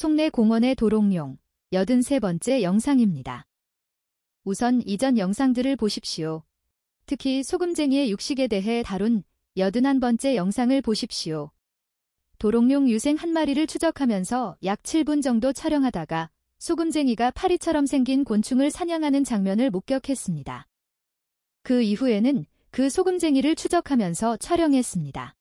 속내 공원의 도롱뇽 83번째 영상입니다. 우선 이전 영상들을 보십시오. 특히 소금쟁이의 육식에 대해 다룬 81번째 영상을 보십시오. 도롱뇽 유생 한 마리를 추적하면서 약 7분 정도 촬영하다가 소금쟁이가 파리처럼 생긴 곤충을 사냥하는 장면을 목격했습니다. 그 이후에는 그 소금쟁이를 추적하면서 촬영했습니다.